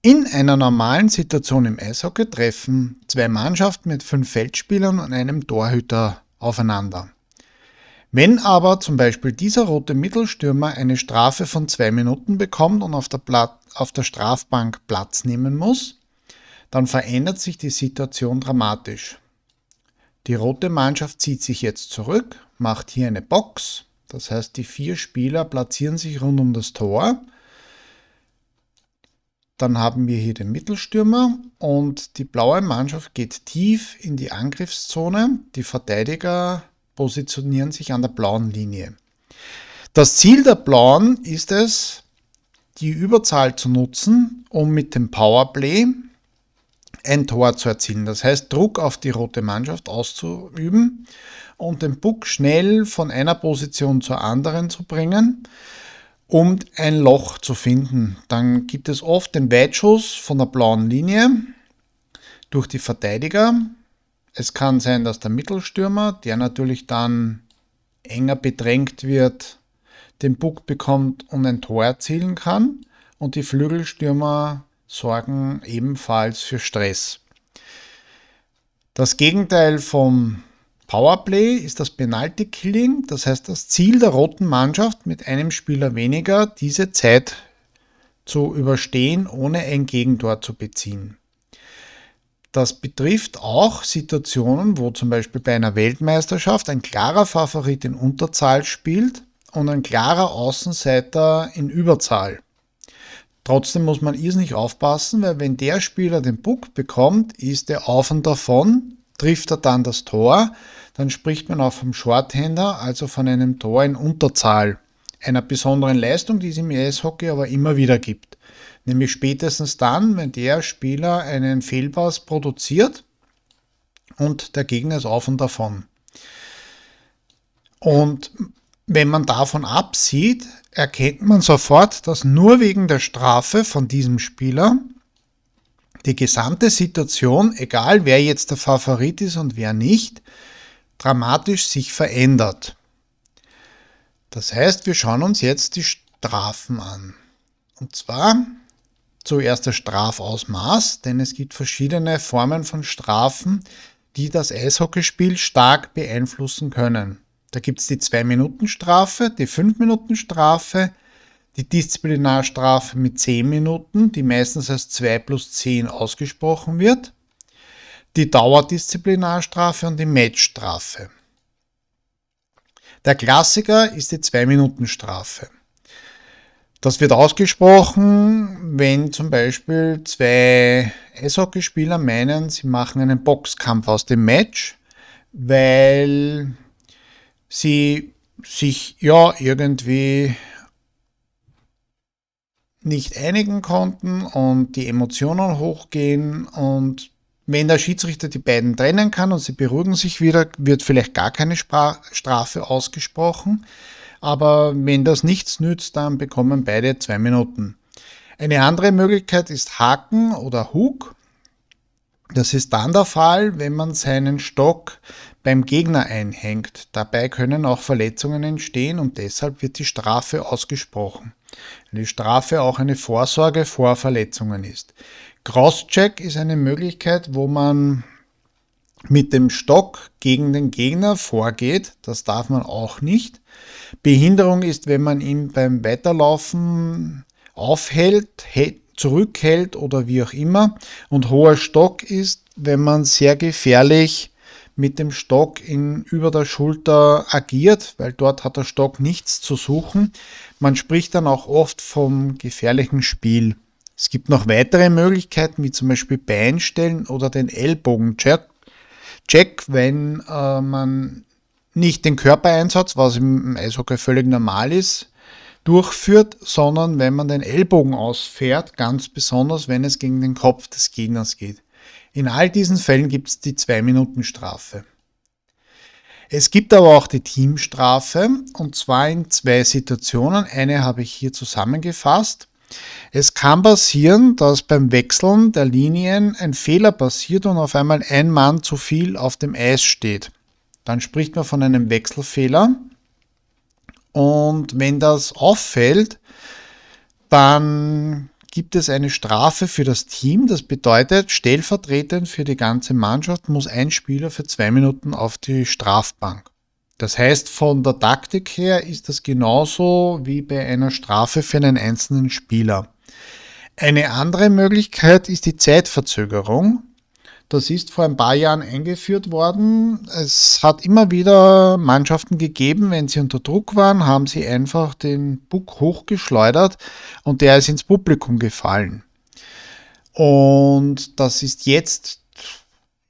In einer normalen Situation im Eishockey treffen zwei Mannschaften mit fünf Feldspielern und einem Torhüter aufeinander. Wenn aber zum Beispiel dieser rote Mittelstürmer eine Strafe von zwei Minuten bekommt und auf der, Plat auf der Strafbank Platz nehmen muss, dann verändert sich die Situation dramatisch. Die rote Mannschaft zieht sich jetzt zurück, macht hier eine Box, das heißt die vier Spieler platzieren sich rund um das Tor dann haben wir hier den Mittelstürmer und die blaue Mannschaft geht tief in die Angriffszone. Die Verteidiger positionieren sich an der blauen Linie. Das Ziel der Blauen ist es, die Überzahl zu nutzen, um mit dem Powerplay ein Tor zu erzielen. Das heißt, Druck auf die rote Mannschaft auszuüben und den Puck schnell von einer Position zur anderen zu bringen um ein Loch zu finden. Dann gibt es oft den Weitschuss von der blauen Linie durch die Verteidiger. Es kann sein, dass der Mittelstürmer, der natürlich dann enger bedrängt wird, den Puck bekommt und ein Tor erzielen kann. Und die Flügelstürmer sorgen ebenfalls für Stress. Das Gegenteil vom Powerplay ist das Penalty Killing, das heißt das Ziel der roten Mannschaft mit einem Spieler weniger, diese Zeit zu überstehen, ohne ein Gegentor zu beziehen. Das betrifft auch Situationen, wo zum Beispiel bei einer Weltmeisterschaft ein klarer Favorit in Unterzahl spielt und ein klarer Außenseiter in Überzahl. Trotzdem muss man irrsinnig aufpassen, weil wenn der Spieler den Puck bekommt, ist er auf und davon Trifft er dann das Tor, dann spricht man auch vom Shorthänder, also von einem Tor in Unterzahl, einer besonderen Leistung, die es im Eishockey aber immer wieder gibt. Nämlich spätestens dann, wenn der Spieler einen Fehlpass produziert und der Gegner ist auf und davon. Und wenn man davon absieht, erkennt man sofort, dass nur wegen der Strafe von diesem Spieler die gesamte Situation, egal wer jetzt der Favorit ist und wer nicht, dramatisch sich verändert. Das heißt, wir schauen uns jetzt die Strafen an. Und zwar zuerst das Strafausmaß, denn es gibt verschiedene Formen von Strafen, die das Eishockeyspiel stark beeinflussen können. Da gibt es die 2-Minuten-Strafe, die 5-Minuten-Strafe, die Disziplinarstrafe mit 10 Minuten, die meistens als 2 plus 10 ausgesprochen wird, die Dauerdisziplinarstrafe und die Matchstrafe. Der Klassiker ist die 2-Minuten-Strafe. Das wird ausgesprochen, wenn zum Beispiel zwei Eishockeyspieler meinen, sie machen einen Boxkampf aus dem Match, weil sie sich ja irgendwie nicht einigen konnten und die Emotionen hochgehen und wenn der Schiedsrichter die beiden trennen kann und sie beruhigen sich wieder, wird vielleicht gar keine Spra Strafe ausgesprochen. Aber wenn das nichts nützt, dann bekommen beide zwei Minuten. Eine andere Möglichkeit ist Haken oder Hook. Das ist dann der Fall, wenn man seinen Stock beim Gegner einhängt. Dabei können auch Verletzungen entstehen und deshalb wird die Strafe ausgesprochen. Die Strafe auch eine Vorsorge vor Verletzungen ist. Crosscheck ist eine Möglichkeit, wo man mit dem Stock gegen den Gegner vorgeht. Das darf man auch nicht. Behinderung ist, wenn man ihn beim Weiterlaufen aufhält, zurückhält oder wie auch immer. Und hoher Stock ist, wenn man sehr gefährlich mit dem Stock in, über der Schulter agiert, weil dort hat der Stock nichts zu suchen. Man spricht dann auch oft vom gefährlichen Spiel. Es gibt noch weitere Möglichkeiten, wie zum Beispiel Beinstellen oder den Ellbogencheck, Check, wenn äh, man nicht den Körpereinsatz, was im Eishockey völlig normal ist, durchführt, sondern wenn man den Ellbogen ausfährt, ganz besonders wenn es gegen den Kopf des Gegners geht. In all diesen Fällen gibt es die 2-Minuten-Strafe. Es gibt aber auch die Teamstrafe und zwar in zwei Situationen. Eine habe ich hier zusammengefasst. Es kann passieren, dass beim Wechseln der Linien ein Fehler passiert und auf einmal ein Mann zu viel auf dem Eis steht. Dann spricht man von einem Wechselfehler. Und wenn das auffällt, dann gibt es eine Strafe für das Team. Das bedeutet, stellvertretend für die ganze Mannschaft muss ein Spieler für zwei Minuten auf die Strafbank. Das heißt, von der Taktik her ist das genauso wie bei einer Strafe für einen einzelnen Spieler. Eine andere Möglichkeit ist die Zeitverzögerung. Das ist vor ein paar Jahren eingeführt worden. Es hat immer wieder Mannschaften gegeben, wenn sie unter Druck waren, haben sie einfach den Puck hochgeschleudert und der ist ins Publikum gefallen. Und das ist jetzt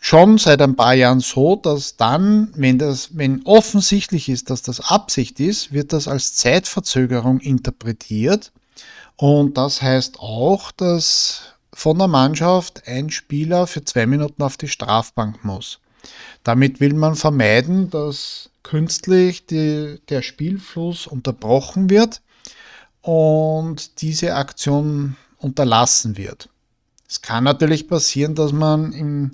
schon seit ein paar Jahren so, dass dann, wenn, das, wenn offensichtlich ist, dass das Absicht ist, wird das als Zeitverzögerung interpretiert. Und das heißt auch, dass von der Mannschaft ein Spieler für zwei Minuten auf die Strafbank muss. Damit will man vermeiden, dass künstlich die, der Spielfluss unterbrochen wird und diese Aktion unterlassen wird. Es kann natürlich passieren, dass man im,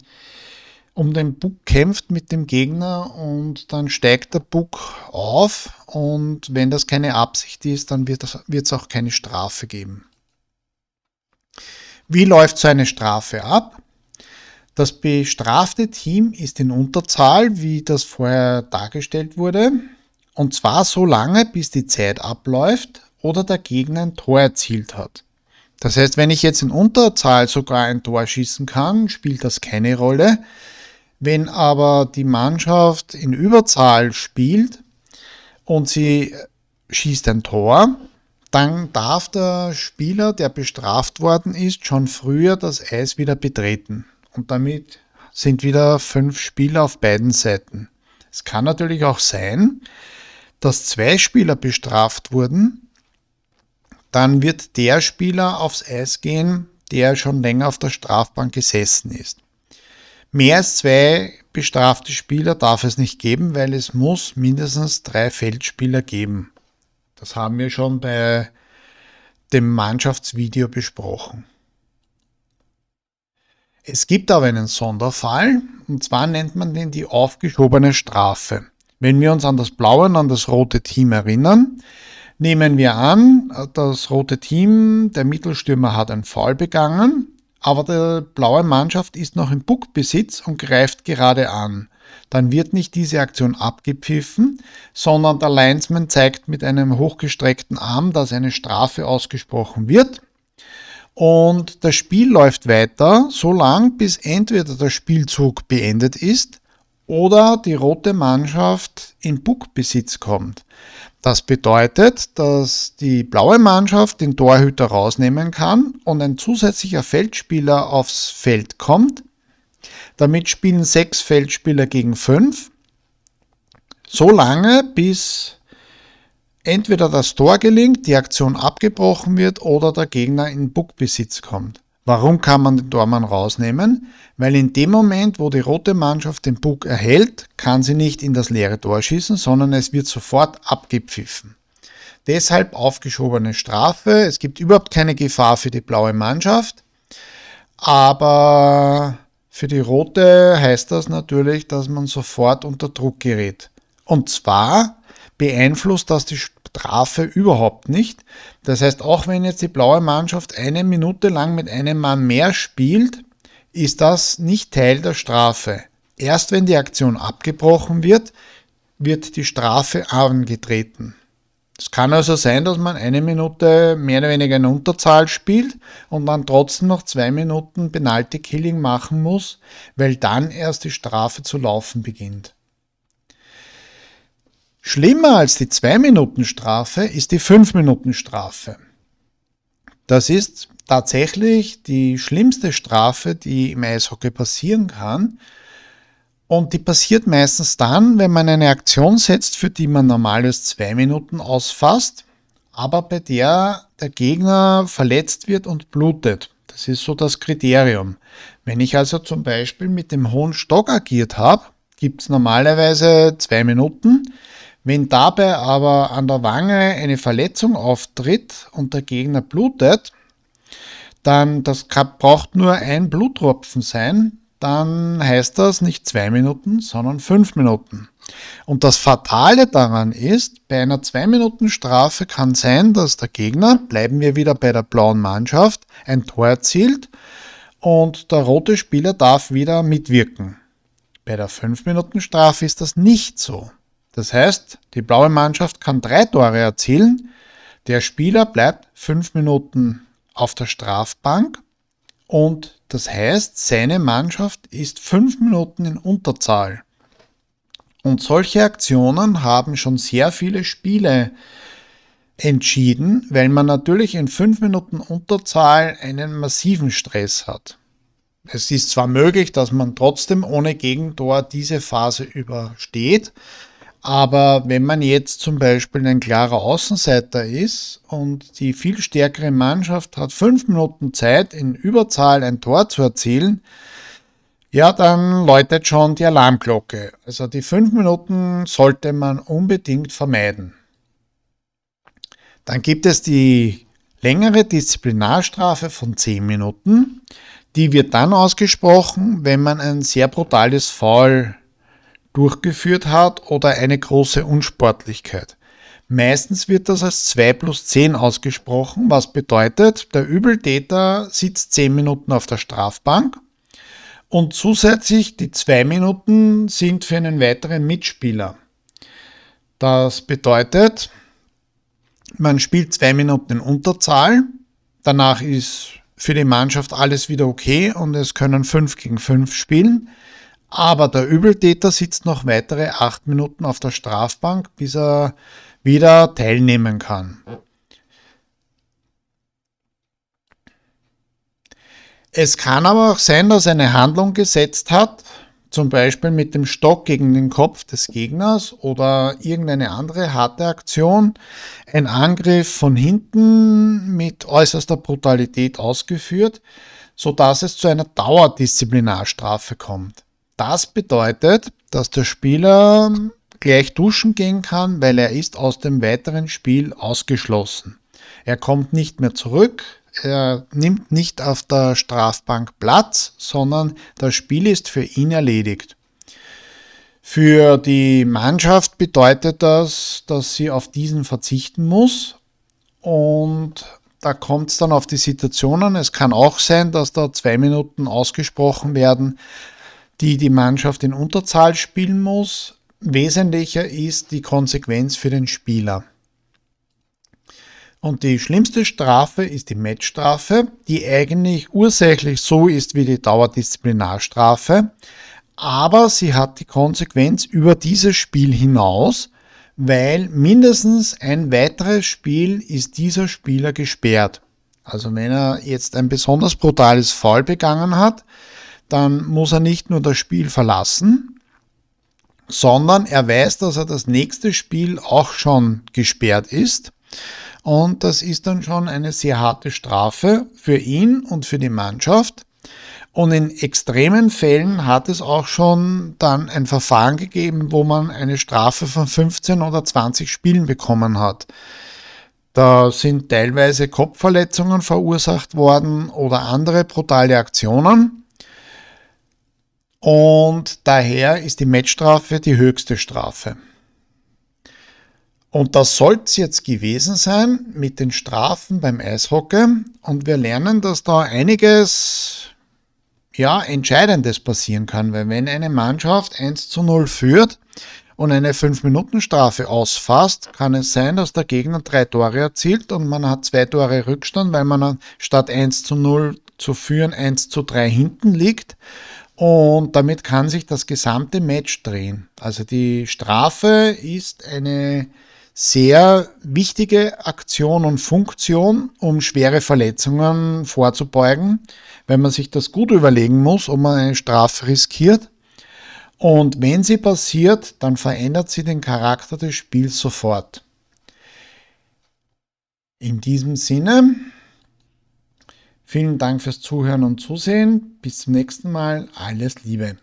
um den Bug kämpft mit dem Gegner und dann steigt der Bug auf und wenn das keine Absicht ist, dann wird es auch keine Strafe geben. Wie läuft so eine Strafe ab? Das bestrafte Team ist in Unterzahl, wie das vorher dargestellt wurde, und zwar so lange, bis die Zeit abläuft oder der Gegner ein Tor erzielt hat. Das heißt, wenn ich jetzt in Unterzahl sogar ein Tor schießen kann, spielt das keine Rolle. Wenn aber die Mannschaft in Überzahl spielt und sie schießt ein Tor, dann darf der Spieler, der bestraft worden ist, schon früher das Eis wieder betreten. Und damit sind wieder fünf Spieler auf beiden Seiten. Es kann natürlich auch sein, dass zwei Spieler bestraft wurden. Dann wird der Spieler aufs Eis gehen, der schon länger auf der Strafbank gesessen ist. Mehr als zwei bestrafte Spieler darf es nicht geben, weil es muss mindestens drei Feldspieler geben. Das haben wir schon bei dem Mannschaftsvideo besprochen. Es gibt aber einen Sonderfall, und zwar nennt man den die aufgeschobene Strafe. Wenn wir uns an das blaue und an das rote Team erinnern, nehmen wir an, das rote Team, der Mittelstürmer hat einen Foul begangen, aber die blaue Mannschaft ist noch im Buckbesitz und greift gerade an dann wird nicht diese Aktion abgepfiffen, sondern der Linesman zeigt mit einem hochgestreckten Arm, dass eine Strafe ausgesprochen wird. Und das Spiel läuft weiter, so lang bis entweder der Spielzug beendet ist oder die rote Mannschaft in Buckbesitz kommt. Das bedeutet, dass die blaue Mannschaft den Torhüter rausnehmen kann und ein zusätzlicher Feldspieler aufs Feld kommt, damit spielen sechs Feldspieler gegen fünf. So lange, bis entweder das Tor gelingt, die Aktion abgebrochen wird oder der Gegner in Buckbesitz kommt. Warum kann man den Tormann rausnehmen? Weil in dem Moment, wo die rote Mannschaft den Bug erhält, kann sie nicht in das leere Tor schießen, sondern es wird sofort abgepfiffen. Deshalb aufgeschobene Strafe. Es gibt überhaupt keine Gefahr für die blaue Mannschaft. Aber für die rote heißt das natürlich, dass man sofort unter Druck gerät. Und zwar beeinflusst das die Strafe überhaupt nicht. Das heißt, auch wenn jetzt die blaue Mannschaft eine Minute lang mit einem Mann mehr spielt, ist das nicht Teil der Strafe. Erst wenn die Aktion abgebrochen wird, wird die Strafe angetreten. Es kann also sein, dass man eine Minute mehr oder weniger in Unterzahl spielt und dann trotzdem noch zwei Minuten Penalty Killing machen muss, weil dann erst die Strafe zu laufen beginnt. Schlimmer als die 2-Minuten-Strafe ist die 5-Minuten-Strafe. Das ist tatsächlich die schlimmste Strafe, die im Eishockey passieren kann, und die passiert meistens dann, wenn man eine Aktion setzt, für die man normales zwei Minuten ausfasst, aber bei der der Gegner verletzt wird und blutet. Das ist so das Kriterium. Wenn ich also zum Beispiel mit dem hohen Stock agiert habe, gibt es normalerweise zwei Minuten. Wenn dabei aber an der Wange eine Verletzung auftritt und der Gegner blutet, dann das braucht nur ein Bluttropfen sein, dann heißt das nicht zwei Minuten, sondern fünf Minuten. Und das Fatale daran ist, bei einer zwei minuten strafe kann sein, dass der Gegner, bleiben wir wieder bei der blauen Mannschaft, ein Tor erzielt und der rote Spieler darf wieder mitwirken. Bei der fünf minuten strafe ist das nicht so. Das heißt, die blaue Mannschaft kann drei Tore erzielen, der Spieler bleibt fünf Minuten auf der Strafbank und das heißt, seine Mannschaft ist fünf Minuten in Unterzahl. Und solche Aktionen haben schon sehr viele Spiele entschieden, weil man natürlich in fünf Minuten Unterzahl einen massiven Stress hat. Es ist zwar möglich, dass man trotzdem ohne Gegentor diese Phase übersteht, aber wenn man jetzt zum Beispiel ein klarer Außenseiter ist und die viel stärkere Mannschaft hat fünf Minuten Zeit, in Überzahl ein Tor zu erzielen, ja, dann läutet schon die Alarmglocke. Also die fünf Minuten sollte man unbedingt vermeiden. Dann gibt es die längere Disziplinarstrafe von zehn Minuten. Die wird dann ausgesprochen, wenn man ein sehr brutales Foul durchgeführt hat oder eine große Unsportlichkeit. Meistens wird das als 2 plus 10 ausgesprochen, was bedeutet, der Übeltäter sitzt 10 Minuten auf der Strafbank und zusätzlich die 2 Minuten sind für einen weiteren Mitspieler. Das bedeutet, man spielt 2 Minuten in Unterzahl, danach ist für die Mannschaft alles wieder okay und es können 5 gegen 5 spielen. Aber der Übeltäter sitzt noch weitere acht Minuten auf der Strafbank, bis er wieder teilnehmen kann. Es kann aber auch sein, dass eine Handlung gesetzt hat, zum Beispiel mit dem Stock gegen den Kopf des Gegners oder irgendeine andere harte Aktion, ein Angriff von hinten mit äußerster Brutalität ausgeführt, sodass es zu einer Dauerdisziplinarstrafe kommt. Das bedeutet, dass der Spieler gleich duschen gehen kann, weil er ist aus dem weiteren Spiel ausgeschlossen. Er kommt nicht mehr zurück, er nimmt nicht auf der Strafbank Platz, sondern das Spiel ist für ihn erledigt. Für die Mannschaft bedeutet das, dass sie auf diesen verzichten muss und da kommt es dann auf die Situationen. Es kann auch sein, dass da zwei Minuten ausgesprochen werden, die die Mannschaft in Unterzahl spielen muss. Wesentlicher ist die Konsequenz für den Spieler. Und die schlimmste Strafe ist die Matchstrafe, die eigentlich ursächlich so ist wie die Dauerdisziplinarstrafe, aber sie hat die Konsequenz über dieses Spiel hinaus, weil mindestens ein weiteres Spiel ist dieser Spieler gesperrt. Also wenn er jetzt ein besonders brutales Foul begangen hat, dann muss er nicht nur das Spiel verlassen, sondern er weiß, dass er das nächste Spiel auch schon gesperrt ist. Und das ist dann schon eine sehr harte Strafe für ihn und für die Mannschaft. Und in extremen Fällen hat es auch schon dann ein Verfahren gegeben, wo man eine Strafe von 15 oder 20 Spielen bekommen hat. Da sind teilweise Kopfverletzungen verursacht worden oder andere brutale Aktionen. Und daher ist die Matchstrafe die höchste Strafe. Und das soll es jetzt gewesen sein mit den Strafen beim Eishockey. Und wir lernen, dass da einiges ja, Entscheidendes passieren kann, weil wenn eine Mannschaft 1 zu 0 führt und eine 5-Minuten-Strafe ausfasst, kann es sein, dass der Gegner drei Tore erzielt und man hat zwei Tore Rückstand, weil man statt 1 zu 0 zu führen 1 zu 3 hinten liegt. Und damit kann sich das gesamte Match drehen. Also die Strafe ist eine sehr wichtige Aktion und Funktion, um schwere Verletzungen vorzubeugen, wenn man sich das gut überlegen muss, ob man eine Strafe riskiert. Und wenn sie passiert, dann verändert sie den Charakter des Spiels sofort. In diesem Sinne Vielen Dank fürs Zuhören und Zusehen. Bis zum nächsten Mal. Alles Liebe.